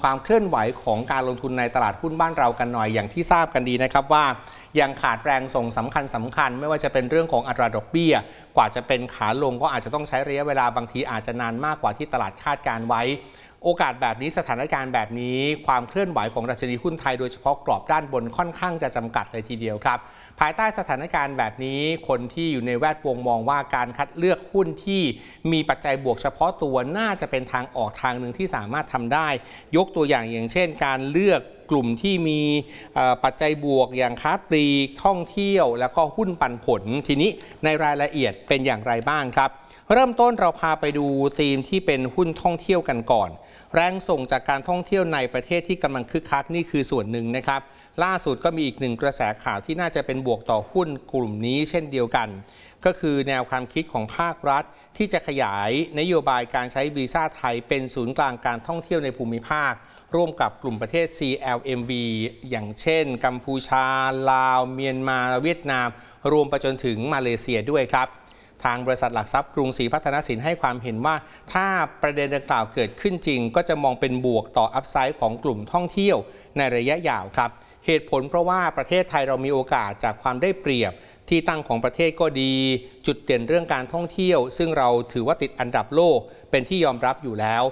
ความเคลื่อนไหวของการลงทุนในตลาดหุ้นบ้านเรากันหน่อยอย่างที่ทราบกันดีนะครับว่า ยังขาดแรงส่งสำคัญสำคัญ ไม่ว่าจะเป็นเรื่องของอัตราดอกเบี้ยกว่าจะเป็นขาลงก็อาจจะต้องใช้ระยะเวลาบางทีอาจจะนานมากกว่าที่ตลาดคาดการไว้โอกาสแบบนี้สถานการณ์แบบนี้ความเคลื่อนไหวของดัชนีหุ้นไทยโดยเฉพาะกรอบด้านบนค่อนข้างจะจำกัดเลยทีเดียวครับ ภายใต้สถานการณ์แบบนี้คนที่อยู่ในแวดวงมองว่าการคัดเลือกหุ้นที่มีปัจจัยบวกเฉพาะตัวน่าจะเป็นทางออกทางหนึ่งที่สามารถทำได้ ยกตัวอย่างอย่างเช่น การเลือกกลุ่มที่มีปัจจัยบวก อย่างค้าตีท่องเที่ยว แล้วก็หุ้นปันผลทีนี้ในรายละเอียดเป็นอย่างไรบ้างครับ เริ่มต้นเราพาไปดูธีมที่เป็นหุ้นท่องเที่ยวกันก่อนแรงส่งจากการท่องเที่ยวในประเทศที่กำลังคึกคักนี่คือส่วนหนึ่งนะครับ ล่าสุดก็มีอีกหนึ่งกระแสข่าวที่น่าจะเป็นบวกต่อหุ้นกลุ่มนี้เช่นเดียวกัน ก็คือแนวความคิดของภาครัฐ ที่จะขยายนโยบายการใช้วีซ่าไทยเป็นศูนย์กลางการท่องเที่ยวในภูมิภาค ร่วมกับกลุ่มประเทศ CLMV อย่างเช่น กัมพูชาลาวเมียนมาเวียดนาม รวมไปจนถึงมาเลเซียด้วยครับทางบริษัทหลักทรัพย์กรุงศรีพัฒนสินให้ความเห็นว่า ถ้าประเด็นดังกล่าวเกิดขึ้นจริง ก็จะมองเป็นบวกต่ออัพไซด์ของกลุ่มท่องเที่ยวในระยะยาวครับ เหตุผลเพราะว่าประเทศไทยเรามีโอกาสจากความได้เปรียบ ที่ตั้งของประเทศก็ดี จุดเด่นเรื่องการท่องเที่ยว ซึ่งเราถือว่าติดอันดับโลกเป็นที่ยอมรับอยู่แล้ว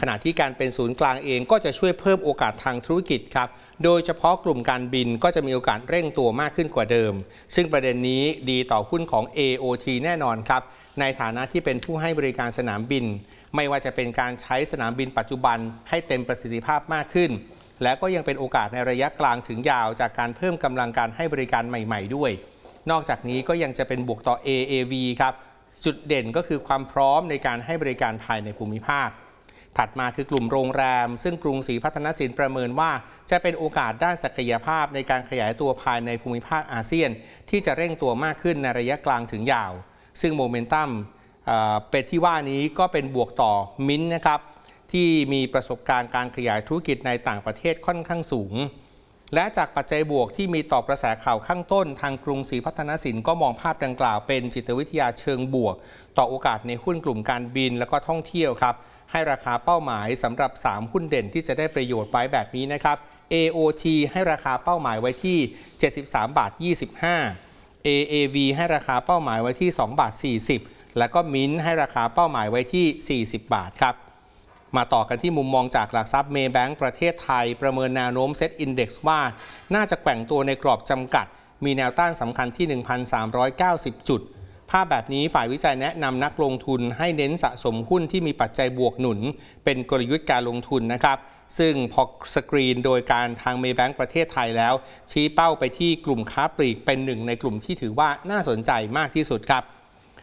ขณะที่การเป็นศูนย์กลางเองก็จะช่วยเพิ่มโอกาสทางธุรกิจครับ โดยเฉพาะกลุ่มการบินก็จะมีโอกาสเร่งตัวมากขึ้นกว่าเดิม ซึ่งประเด็นนี้ดีต่อหุ้นของ AOT แน่นอนครับในฐานะที่เป็นผู้ให้บริการสนามบิน ไม่ว่าจะเป็นการใช้สนามบินปัจจุบัน ให้เต็มประสิทธิภาพมากขึ้น และก็ยังเป็นโอกาสในระยะกลางถึงยาวจากการเพิ่มกำลังการให้บริการใหม่ ๆ ด้วย นอกจากนี้ก็ยังจะเป็นบวกต่อ AAV ครับจุดเด่นก็คือความพร้อมในการให้บริการภายในภูมิภาคถัดมาคือกลุ่มโรงแรม ซึ่งกรุงศรีพัฒนสินประเมินว่า จะเป็นโอกาสด้านศักยภาพในการขยายตัวภายในภูมิภาคอาเซียน ที่จะเร่งตัวมากขึ้นในระยะกลางถึงยาว ซึ่งโมเมนตัมเป็นที่ว่านี้ก็เป็นบวกต่อมินนะครับที่มีประสบการณ์การขยายธุรกิจในต่างประเทศค่อนข้างสูง และจากปัจจัยบวกที่มีต่อกระแสข่าวข้างต้น ทางกรุงศรีพัฒนสินก็มองภาพดังกล่าวเป็นจิตวิทยาเชิงบวก ต่อโอกาสในหุ้นกลุ่มการบินและก็ท่องเที่ยวครับให้ราคาเป้าหมายสำหรับ 3 หุ้นเด่นที่จะได้ประโยชน์ไปแบบนี้นะครับ AOT ให้ราคาเป้าหมายไว้ที่ 73 บาท 25 AAV ให้ราคาเป้าหมายไว้ที่ 2 บาท 40 แล้วก็มิ้นให้ราคาเป้าหมายไว้ที่ 40 บาทครับ มาต่อกันที่มุมมองจากหลักทรัพย์เมย์แบงก์ประเทศไทย ประเมินแนวโน้มเซ็ตอินเด็กซ์ว่า น่าจะแกว่งตัวในกรอบจำกัด มีแนวต้านสำคัญที่ 1,390 จุดภาพแบบนี้ฝ่ายวิจัยแนะนำนักลงทุนให้เน้นสะสมหุ้นที่มีปัจจัยบวกหนุน เป็นกลยุทธ์การลงทุนนะครับ ซึ่งพอสกรีนโดยการทางเมย์แบงก์ประเทศไทยแล้ว ชี้เป้าไปที่กลุ่มค้าปลีกเป็นหนึ่งในกลุ่มที่ถือว่าน่าสนใจมากที่สุดครับ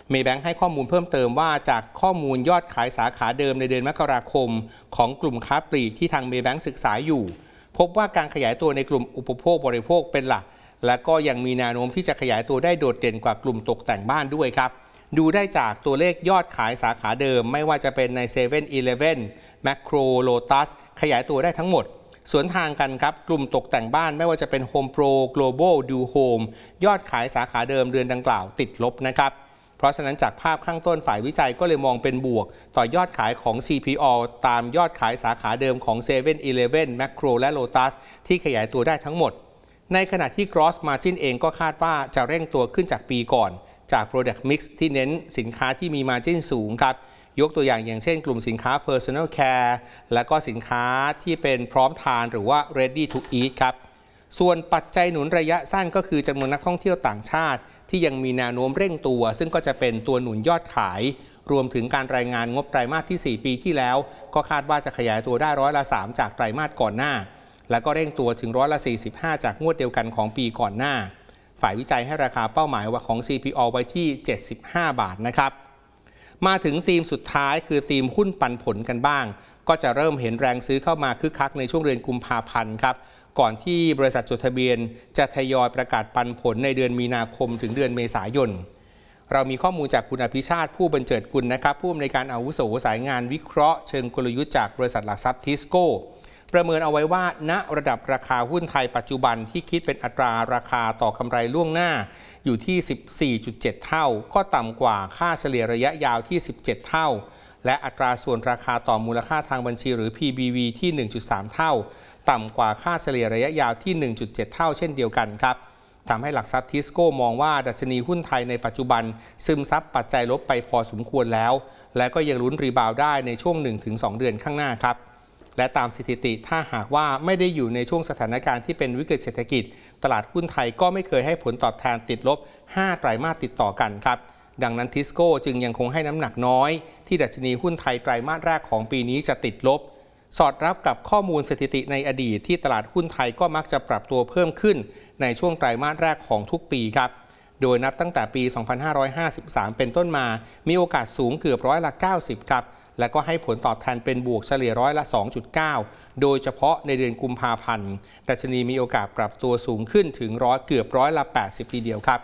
เมย์แบงค์ให้ข้อมูลเพิ่มเติมว่าจากข้อมูลยอดขายสาขาเดิมในเดือนมกราคมของกลุ่มค้าปลีกที่ทางเมย์แบงค์ศึกษาอยู่ พบว่าการขยายตัวในกลุ่มอุปโภคบริโภคเป็นหลักและก็ยังมีแนวโน้มที่จะขยายตัวได้โดดเด่นกว่ากลุ่มตกแต่งบ้านด้วยครับดูได้จากตัวเลขยอดขายสาขาเดิมไม่ว่าจะเป็นใน7 e เ e ่ e อีเเลฟว่นแมคโครโลตัสขยายตัวได้ทั้งหมด สวนทางกันครับกลุ่มตกแต่งบ้านไม่ว่าจะเป็น Home Pro Global Do Home ยอดขายสาขาเดิมเดือนดังกล่าวติดลบนะครับเพราะฉะนั้นจากภาพข้างต้นฝ่ายวิจัยก็เลยมองเป็นบวก ต่อยอดขายของ CPO ตามยอดขายสาขาเดิมของ7 e เ e ่ e อีเเลฟว่นแมคโครและ Lotus ที่ขยายตัวได้ทั้งหมดในขณะที่ gross margin เองก็คาดว่าจะเร่งตัวขึ้นจากปีก่อน จาก product mix ที่เน้นสินค้าที่มี margin สูงครับยกตัวอย่างอย่างเช่นกลุ่มสินค้า personal care และก็สินค้าที่เป็นพร้อมทานหรือว่า ready to eat ครับส่วนปัจจัยหนุนระยะสั้นก็คือจำนวนนักท่องเที่ยวต่างชาติ ที่ยังมีแนวโน้มเร่งตัว ซึ่งก็จะเป็นตัวหนุนยอดขาย รวมถึงการรายงานงบไตรมาสที่ 4 ปีที่แล้ว ก็คาดว่าจะขยายตัวได้ร้อยละ3จากไตรมาสก่อนหน้าแล้วก็เร่งตัวถึงร้อยละ45 จากงวดเดียวกันของปีก่อนหน้า ฝ่ายวิจัยให้ราคาเป้าหมายว่าของ CPO ไว้ที่ 75 บาทนะครับ มาถึงธีมสุดท้ายคือธีมหุ้นปันผลกันบ้าง ก็จะเริ่มเห็นแรงซื้อเข้ามาคึกคักในช่วงเดือนกุมภาพันธ์ครับ ก่อนที่บริษัทจดทะเบียน จะทยอยประกาศปันผลในเดือนมีนาคมถึงเดือนเมษายน เรามีข้อมูลจากคุณอภิชาติผู้บรรเจิดกุลนะครับผู้อำนวยการอาวุโสสายงานวิเคราะห์เชิงกลยุทธ์จากบริษัทหลักทรัพย์ทิสโก้ประเมินเอาไว้ว่า ณระดับราคาหุ้นไทยปัจจุบันที่คิดเป็นอัตราราคาต่อกำไรล่วงหน้าอยู่ที่ 14.7 เท่า ก็ต่ำกว่าค่าเฉลี่ยระยะยาวที่ 17 เท่า และอัตราส่วนราคาต่อมูลค่าทางบัญชีหรือ PBV ที่ 1.3 เท่า ต่ำกว่าค่าเฉลี่ยระยะยาวที่ 1.7 เท่า เช่นเดียวกันครับทำให้หลักทรัพย์ทิสโก้มองว่าดัชนีหุ้นไทยในปัจจุบัน ซึมซับปัจจัยลบไปพอสมควรแล้ว และก็ยังลุ้นรีบาวได้ในช่วง 1-2 เดือนข้างหน้าครับและตามสถิติถ้าหากว่าไม่ได้อยู่ในช่วงสถานการณ์ที่เป็นวิกฤตเศรษฐกิจ ตลาดหุ้นไทยก็ไม่เคยให้ผลตอบแทนติดลบ 5 ไตรมาสติดต่อกันครับดังนั้นทิสโก้จึงยังคงให้น้ำหนักน้อย ที่ดัชนีหุ้นไทยไตรมาสแรกของปีนี้จะติดลบ สอดรับกับข้อมูลสถิติในอดีตที่ตลาดหุ้นไทยก็มักจะปรับตัวเพิ่มขึ้น ในช่วงไตรมาสแรกของทุกปีครับโดยนับตั้งแต่ปี 2553 เป็นต้นมา มีโอกาสสูงเกือบร้อยละ 90ครับและก็ให้ผลตอบแทนเป็นบวกเฉลี่ยร้อยละ 2.9 โดยเฉพาะในเดือนกุมภาพันธ์ ดัชนีมีโอกาสปรับตัวสูงขึ้นถึงร้อยเกือบร้อยละ 80 ทีเดียวครับ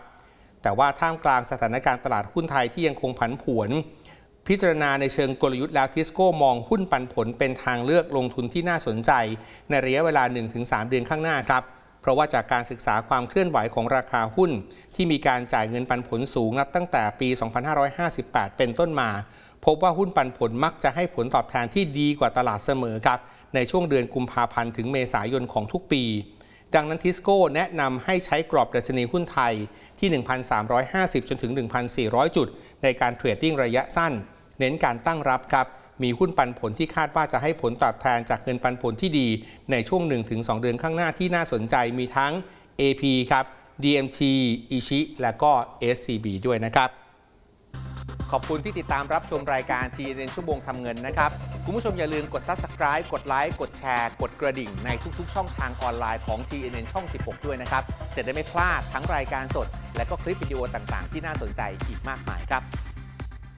แต่ว่าท่ามกลางสถานการณ์ตลาดหุ้นไทยที่ยังคงผันผวน พิจารณาในเชิงกลยุทธ์แล้วทิสโก้มองหุ้นปันผลเป็นทางเลือกลงทุนที่น่าสนใจ ในระยะเวลา 1-3 เดือนข้างหน้าครับ เพราะว่าจากการศึกษาความเคลื่อนไหวของราคาหุ้น ที่มีการจ่ายเงินปันผลสูงนับตั้งแต่ปี 2558 เป็นต้นมาพบว่าหุ้นปันผลมักจะให้ผลตอบแทนที่ดีกว่าตลาดเสมอครับ ในช่วงเดือนกุมภาพันธ์ถึงเมษายนของทุกปี ดังนั้นทิสโก้แนะนำให้ใช้กรอบดัชนีหุ้นไทยที่ 1,350 จนถึง 1,400 จุด ในการเทรดดิ้งระยะสั้น เน้นการตั้งรับครับ มีหุ้นปันผลที่คาดว่าจะให้ผลตอบแทนจากเงินปันผลที่ดีในช่วง1-2เดือนข้างหน้าที่น่าสนใจมีทั้ง AP ครับ DMT อิชิ และก็ SCB ด้วยนะครับขอบคุณที่ติดตามรับชมรายการ GNN ชั่วโมงทำเงินนะครับ คุณผู้ชมอย่าลืมกด Subscribe กดไลค์ กดแชร์ กดกระดิ่ง ในทุกๆ ช่องทางออนไลน์ของ t n n ช่อง 16 ด้วยนะครับจะได้ไม่พลาดทั้งรายการสด และก็คลิปวิดีโอต่างๆ ที่น่าสนใจอีกมากมายครับ